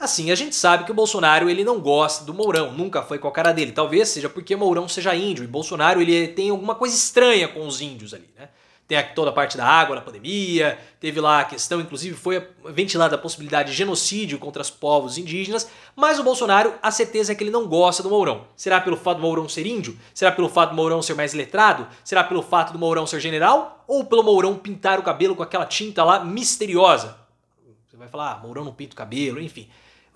Assim, a gente sabe que o Bolsonaro ele não gosta do Mourão, nunca foi com a cara dele. Talvez seja porque Mourão seja índio e Bolsonaro ele tem alguma coisa estranha com os índios ali, né? Tem aqui toda a parte da água na pandemia, teve lá a questão, inclusive foi ventilada a possibilidade de genocídio contra os povos indígenas, mas o Bolsonaro, a certeza é que ele não gosta do Mourão. Será pelo fato do Mourão ser índio? Será pelo fato do Mourão ser mais letrado? Será pelo fato do Mourão ser general? Ou pelo Mourão pintar o cabelo com aquela tinta lá misteriosa? Você vai falar, ah, Mourão não pinta o cabelo, enfim.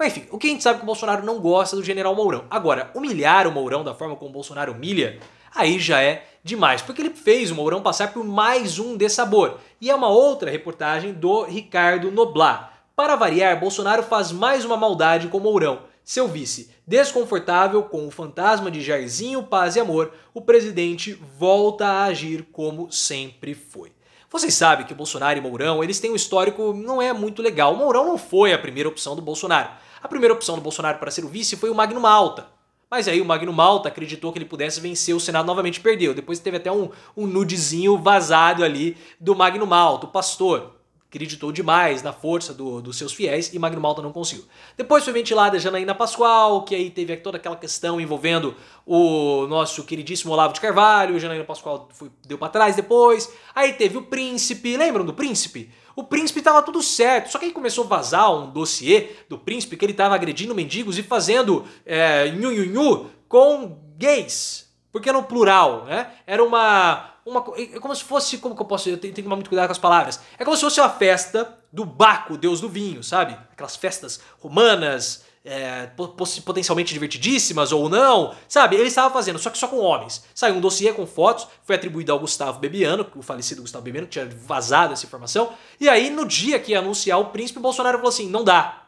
Mas enfim, o que a gente sabe é que o Bolsonaro não gosta do general Mourão. Agora, humilhar o Mourão da forma como o Bolsonaro humilha, aí já é demais, porque ele fez o Mourão passar por mais um dessabor. E é uma outra reportagem do Ricardo Noblar. Para variar, Bolsonaro faz mais uma maldade com Mourão. Seu vice, desconfortável com o fantasma de Jairzinho, paz e amor, o presidente volta a agir como sempre foi. Vocês sabem que Bolsonaro e Mourão, eles têm um histórico não é muito legal. O Mourão não foi a primeira opção do Bolsonaro. A primeira opção do Bolsonaro para ser o vice foi o Magno Malta. Mas aí o Magno Malta acreditou que ele pudesse vencer o Senado novamente perdeu. Depois teve até um, um nudezinho vazado ali do Magno Malta, o pastor acreditou demais na força do, dos seus fiéis e Magno Malta não conseguiu. Depois foi ventilada a Janaína Pascoal, que aí teve toda aquela questão envolvendo o nosso queridíssimo Olavo de Carvalho, Janaína Pascoal foi, deu para trás depois. Aí teve o príncipe, lembram do príncipe? O príncipe estava tudo certo, só que aí começou a vazar um dossiê do príncipe que ele estava agredindo mendigos e fazendo é, nhu, nhu, nhu com gays, porque era no plural, né? Era uma uma. É como se fosse. Como que eu posso. Eu tenho, tenho que tomar muito cuidado com as palavras. É como se fosse uma festa do Baco, deus do vinho, sabe? Aquelas festas romanas. É, potencialmente divertidíssimas ou não, sabe? Ele estava fazendo, só que só com homens. Saiu um dossiê com fotos, foi atribuído ao Gustavo Bebiano, o falecido Gustavo Bebiano, que tinha vazado essa informação. E aí, no dia que ia anunciar o príncipe, Bolsonaro falou assim: não dá,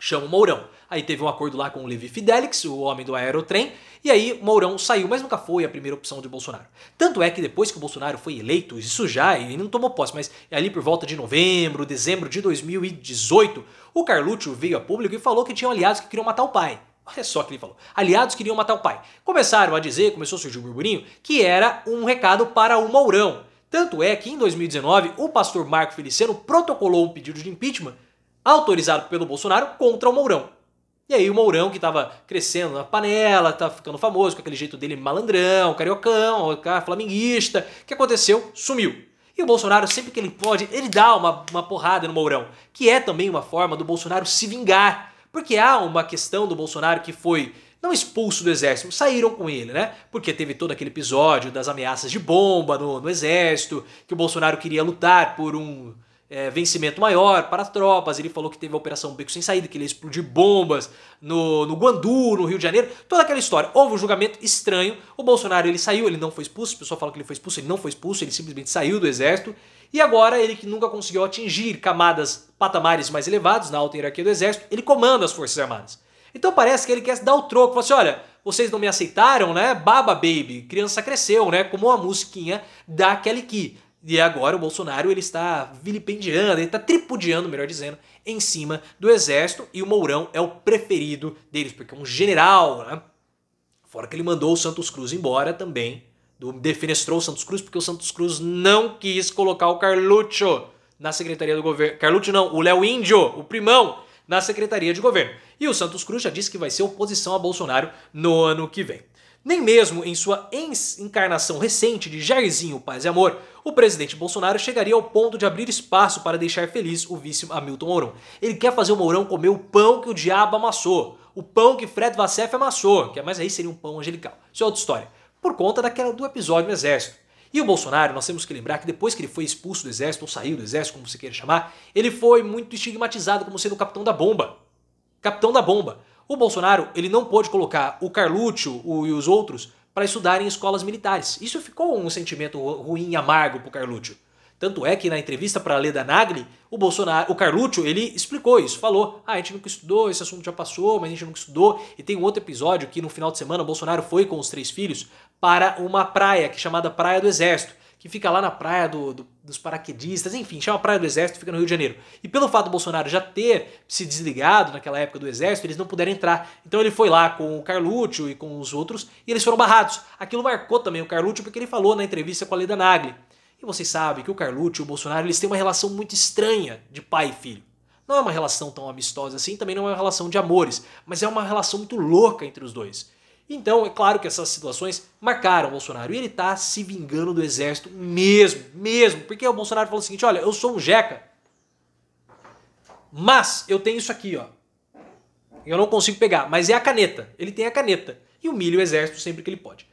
chama o Mourão. Aí teve um acordo lá com o Levi Fidelix, o homem do aerotrem, e aí Mourão saiu, mas nunca foi a primeira opção de Bolsonaro. Tanto é que depois que o Bolsonaro foi eleito, isso já, ele não tomou posse, mas é ali por volta de novembro, dezembro de 2018, o Carluccio veio a público e falou que tinha aliados que queriam matar o pai. Olha só o que ele falou. Aliados queriam matar o pai. Começaram a dizer, começou a surgir o um burburinho, que era um recado para o Mourão. Tanto é que em 2019, o pastor Marco Feliciano protocolou um pedido de impeachment autorizado pelo Bolsonaro contra o Mourão. E aí o Mourão, que estava crescendo na panela, tá ficando famoso com aquele jeito dele malandrão, cariocão, flamenguista, o que aconteceu? Sumiu. E o Bolsonaro, sempre que ele pode, ele dá uma, uma porrada no Mourão, que é também uma forma do Bolsonaro se vingar. Porque há uma questão do Bolsonaro que foi não expulso do exército, saíram com ele, né? Porque teve todo aquele episódio das ameaças de bomba no, no exército, que o Bolsonaro queria lutar por um é, vencimento maior para tropas. Ele falou que teve a Operação Beco Sem Saída, que ele explodiu bombas no, no Guandu, no Rio de Janeiro. Toda aquela história. Houve um julgamento estranho. O Bolsonaro ele saiu, ele não foi expulso. O pessoal fala que ele foi expulso, ele não foi expulso, ele simplesmente saiu do exército. E agora ele que nunca conseguiu atingir camadas, patamares mais elevados na alta hierarquia do exército, ele comanda as Forças Armadas. Então parece que ele quer dar o troco, falar assim, olha, vocês não me aceitaram, né? Baba Baby, criança cresceu, né? Como uma musiquinha da Kelly Key. E agora o Bolsonaro ele está vilipendiando, ele está tripudiando, melhor dizendo, em cima do exército e o Mourão é o preferido deles, porque é um general, né? Fora que ele mandou o Santos Cruz embora também, do, defenestrou o Santos Cruz, porque o Santos Cruz não quis colocar o Carluxo na Secretaria do Governo. Carluxo não, o Léo Índio, o primão, na Secretaria de Governo. E o Santos Cruz já disse que vai ser oposição a Bolsonaro no ano que vem. Nem mesmo em sua encarnação recente de Jairzinho Paz e Amor, o presidente Bolsonaro chegaria ao ponto de abrir espaço para deixar feliz o vice Hamilton Mourão. Ele quer fazer o Mourão comer o pão que o diabo amassou, o pão que Fred Vassef amassou, que é, mais aí seria um pão angelical. Isso é outra história. Por conta daquela do episódio no Exército. E o Bolsonaro, nós temos que lembrar que depois que ele foi expulso do exército, ou saiu do exército, como você queira chamar, ele foi muito estigmatizado como sendo o capitão da bomba. Capitão da bomba. O Bolsonaro ele não pôde colocar o Carluccio o, e os outros para estudar em escolas militares. Isso ficou um sentimento ruim e amargo para o Carluccio. Tanto é que na entrevista para a Leda Nagli, o Bolsonaro, o Carluccio, ele explicou isso, falou: "Ah, a gente nunca estudou, esse assunto já passou, mas a gente nunca estudou". E tem um outro episódio que no final de semana o Bolsonaro foi com os três filhos para uma praia que é chamada Praia do Exército, que fica lá na praia do, do, dos paraquedistas, enfim, chama Praia do Exército, fica no Rio de Janeiro. E pelo fato do Bolsonaro já ter se desligado naquela época do Exército, eles não puderam entrar. Então ele foi lá com o Carluccio e com os outros e eles foram barrados. Aquilo marcou também o Carluccio porque ele falou na entrevista com a Leda Nagli. E vocês sabem que o Carluccio e o Bolsonaro eles têm uma relação muito estranha de pai e filho. Não é uma relação tão amistosa assim, também não é uma relação de amores, mas é uma relação muito louca entre os dois. Então, é claro que essas situações marcaram o Bolsonaro. E ele está se vingando do exército mesmo, mesmo. Porque o Bolsonaro falou o seguinte: olha, eu sou um jeca, mas eu tenho isso aqui, ó. Eu não consigo pegar, mas é a caneta. Ele tem a caneta. E humilha o exército sempre que ele pode.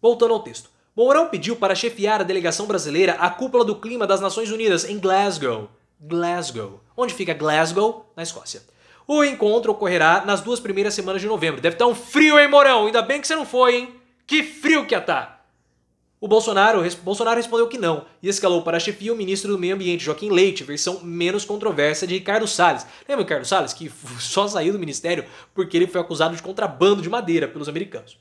Voltando ao texto. Mourão pediu para chefiar a delegação brasileira à cúpula do clima das Nações Unidas em Glasgow. Glasgow. Onde fica Glasgow? Na Escócia. O encontro ocorrerá nas duas primeiras semanas de novembro. Deve estar um frio, hein, Morão? Ainda bem que você não foi, hein? Que frio que ia tá. O Bolsonaro, Bolsonaro respondeu que não e escalou para a chefia o ministro do Meio Ambiente, Joaquim Leite, versão menos controversa de Ricardo Salles. Lembra o Ricardo Salles, que só saiu do ministério porque ele foi acusado de contrabando de madeira pelos americanos?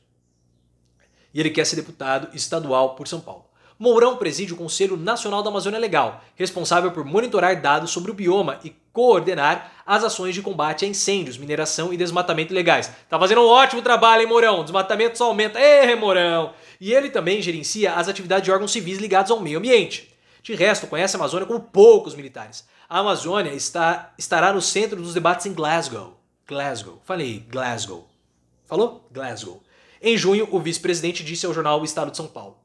E ele quer ser deputado estadual por São Paulo. Mourão preside o Conselho Nacional da Amazônia Legal, responsável por monitorar dados sobre o bioma e coordenar as ações de combate a incêndios, mineração e desmatamento legais. Tá fazendo um ótimo trabalho, hein, Mourão? Desmatamento só aumenta. Ê, Mourão! E ele também gerencia as atividades de órgãos civis ligados ao meio ambiente. De resto, conhece a Amazônia como poucos militares. A Amazônia está, estará no centro dos debates em Glasgow. Glasgow. Falei Glasgow. Falou? Glasgow. Em junho, o vice-presidente disse ao jornal O Estado de São Paulo: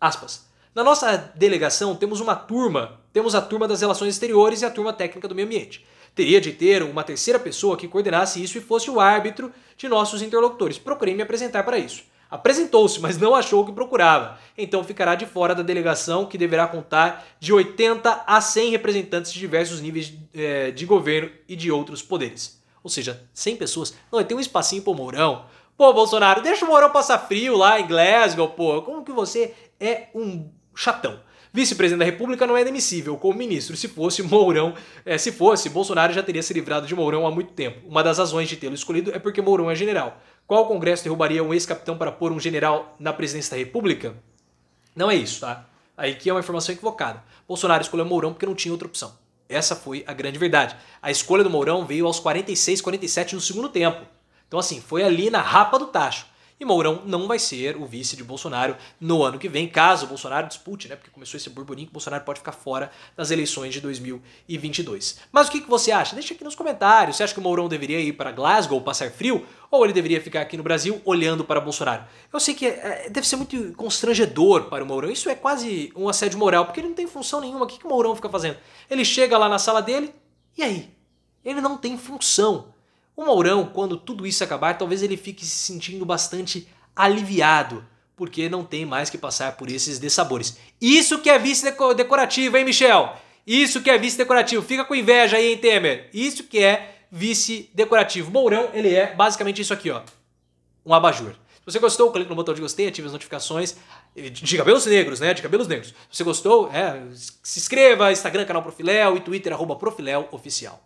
Aspas. Na nossa delegação temos uma turma, temos a turma das relações exteriores e a turma técnica do meio ambiente. Teria de ter uma terceira pessoa que coordenasse isso e fosse o árbitro de nossos interlocutores. Procurei me apresentar para isso. Apresentou-se, mas não achou o que procurava. Então ficará de fora da delegação, que deverá contar de 80 a 100 representantes de diversos níveis de, eh, de governo e de outros poderes. Ou seja, 100 pessoas. Não, tem um espacinho pro Mourão. Pô, Bolsonaro, deixa o Mourão passar frio lá em Glasgow, pô. Como que você é um chatão? Vice-presidente da República não é demissível como ministro. Se fosse Mourão, é, se fosse, Bolsonaro já teria se livrado de Mourão há muito tempo. Uma das razões de tê-lo escolhido é porque Mourão é general. Qual Congresso derrubaria um ex-capitão para pôr um general na presidência da República? Não é isso, tá? Aí que é uma informação equivocada. Bolsonaro escolheu Mourão porque não tinha outra opção. Essa foi a grande verdade. A escolha do Mourão veio aos 46, 47 no segundo tempo. Então, assim, foi ali na rapa do tacho. E Mourão não vai ser o vice de Bolsonaro no ano que vem, caso Bolsonaro dispute, né? Porque começou esse burburinho que Bolsonaro pode ficar fora das eleições de 2022. Mas o que, que você acha? Deixa aqui nos comentários. Você acha que o Mourão deveria ir para Glasgow passar frio? Ou ele deveria ficar aqui no Brasil olhando para Bolsonaro? Eu sei que é, é, deve ser muito constrangedor para o Mourão. Isso é quase um assédio moral, porque ele não tem função nenhuma. O que, que o Mourão fica fazendo? Ele chega lá na sala dele, e aí? Ele não tem função. O Mourão, quando tudo isso acabar, talvez ele fique se sentindo bastante aliviado, porque não tem mais que passar por esses dessabores. Isso que é vice decorativo, hein, Michel? Isso que é vice decorativo. Fica com inveja aí, hein, Temer? Isso que é vice decorativo. Mourão, ele é basicamente isso aqui, ó. Um abajur. Se você gostou, clique no botão de gostei, ative as notificações. De cabelos negros, né? De cabelos negros. Se você gostou, é, se inscreva, Instagram, canal Profiléu e Twitter, arroba Profiléu Oficial.